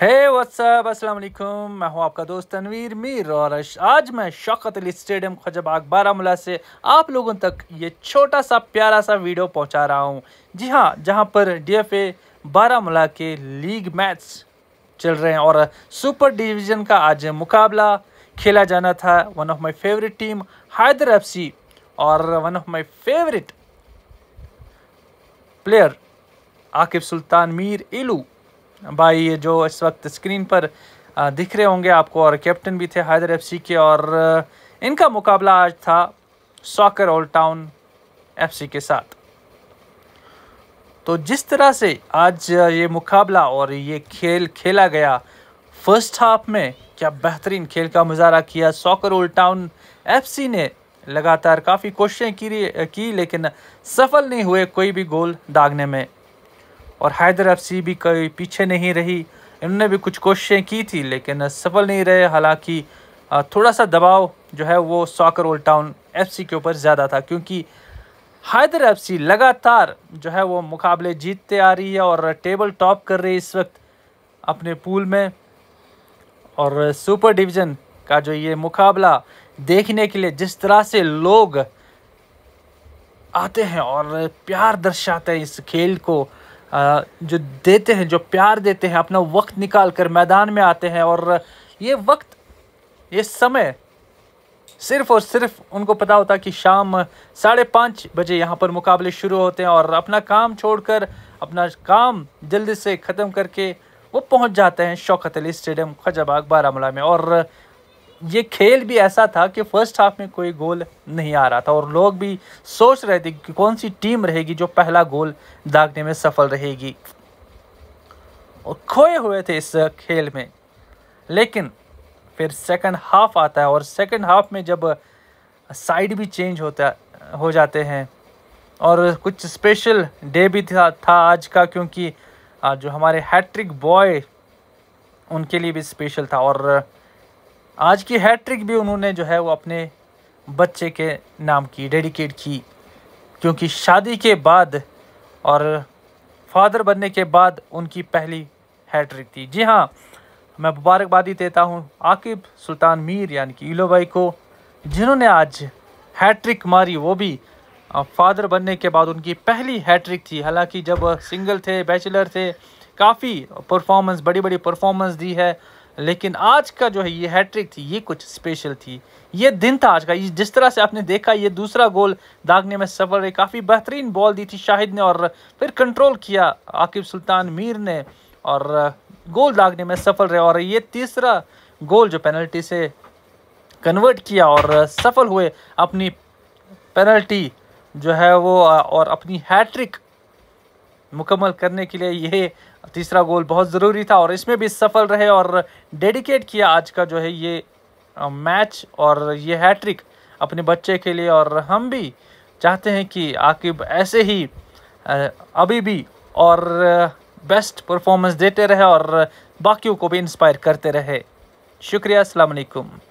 है व्हाट्सअप अस्सलाम वालेकुम मैं हूं आपका दोस्त तनवीर मीर और आज मैं शौकत अली स्टेडियम खजबाग बारामूला से आप लोगों तक ये छोटा सा प्यारा सा वीडियो पहुंचा रहा हूं जी हां जहां पर डीएफए बारामूला के लीग मैच चल रहे हैं और सुपर डिवीज़न का आज मुकाबला खेला जाना था one of my favourite team Haider F और one of my favourite player Aqib Sultan Mir इलू भाई ये जो इस वक्त स्क्रीन पर दिख रहे होंगे आपको और कैप्टन भी थे हैदर एफ के और इनका मुकाबला आज था सॉकर ओल्ड टाउन एफ के साथ तो जिस तरह से आज ये मुकाबला और ये खेल खेला गया फर्स्ट हाफ में क्या बेहतरीन खेल का मुजाहरा किया सॉकर ओल्ड टाउन एफसी ने लगातार काफ़ी कोशिशें की की लेकिन सफल नहीं हुए कोई भी गोल दागने में और हैदर एफ सी भी कोई पीछे नहीं रही इन्होंने भी कुछ कोशिशें की थी लेकिन सफल नहीं रहे हालांकि थोड़ा सा दबाव जो है वो सॉकर ओल्ड टाउन एफसी के ऊपर ज़्यादा था क्योंकि हैदर एफसी लगातार जो है वो मुकाबले जीतते आ रही है और टेबल टॉप कर रही है इस वक्त अपने पूल में और सुपर डिवीज़न का जो ये मुकाबला देखने के लिए जिस तरह से लोग आते हैं और प्यार दर्शाते हैं इस खेल को जो देते हैं जो प्यार देते हैं अपना वक्त निकाल कर मैदान में आते हैं और ये वक्त ये समय सिर्फ और सिर्फ उनको पता होता कि शाम साढ़े पाँच बजे यहाँ पर मुकाबले शुरू होते हैं और अपना काम छोड़कर अपना काम जल्दी से ख़त्म करके वो पहुँच जाते हैं शौकत अली स्टेडियम ख्वाजाबाग बारामूला में और ये खेल भी ऐसा था कि फर्स्ट हाफ में कोई गोल नहीं आ रहा था और लोग भी सोच रहे थे कि कौन सी टीम रहेगी जो पहला गोल दागने में सफल रहेगी और खोए हुए थे इस खेल में लेकिन फिर सेकंड हाफ आता है और सेकंड हाफ में जब साइड भी चेंज होता हो जाते हैं और कुछ स्पेशल डे भी था था आज का क्योंकि जो हमारे हैट्रिक बॉय उनके लिए भी स्पेशल था और आज की हैट्रिक भी उन्होंने जो है वो अपने बच्चे के नाम की डेडिकेट की क्योंकि शादी के बाद और फादर बनने के बाद उनकी पहली हैट्रिक थी जी हाँ मैं मुबारकबादी देता हूँ आकिब सुल्तान मीर यानी कि ईलो भाई को जिन्होंने आज हैट्रिक मारी वो भी फादर बनने के बाद उनकी पहली हैट्रिक थी हालांकि जब सिंगल थे बैचलर थे काफ़ी परफॉर्मेंस बड़ी बड़ी परफॉर्मेंस दी है लेकिन आज का जो है ये हैट्रिक थी ये कुछ स्पेशल थी ये दिन था आज का ये जिस तरह से आपने देखा ये दूसरा गोल दागने में सफल रही काफ़ी बेहतरीन बॉल दी थी शाहिद ने और फिर कंट्रोल किया आकिब सुल्तान मीर ने और गोल दागने में सफल रहे और ये तीसरा गोल जो पेनल्टी से कन्वर्ट किया और सफल हुए अपनी पेनल्टी जो है वो और अपनी हैट्रिक मुकम्मल करने के लिए ये तीसरा गोल बहुत ज़रूरी था और इसमें भी सफल रहे और डेडिकेट किया आज का जो है ये मैच और ये हैट्रिक अपने बच्चे के लिए और हम भी चाहते हैं कि आकिब ऐसे ही अभी भी और बेस्ट परफॉर्मेंस देते रहे और बाकियों को भी इंस्पायर करते रहे शुक्रिया अलैक्म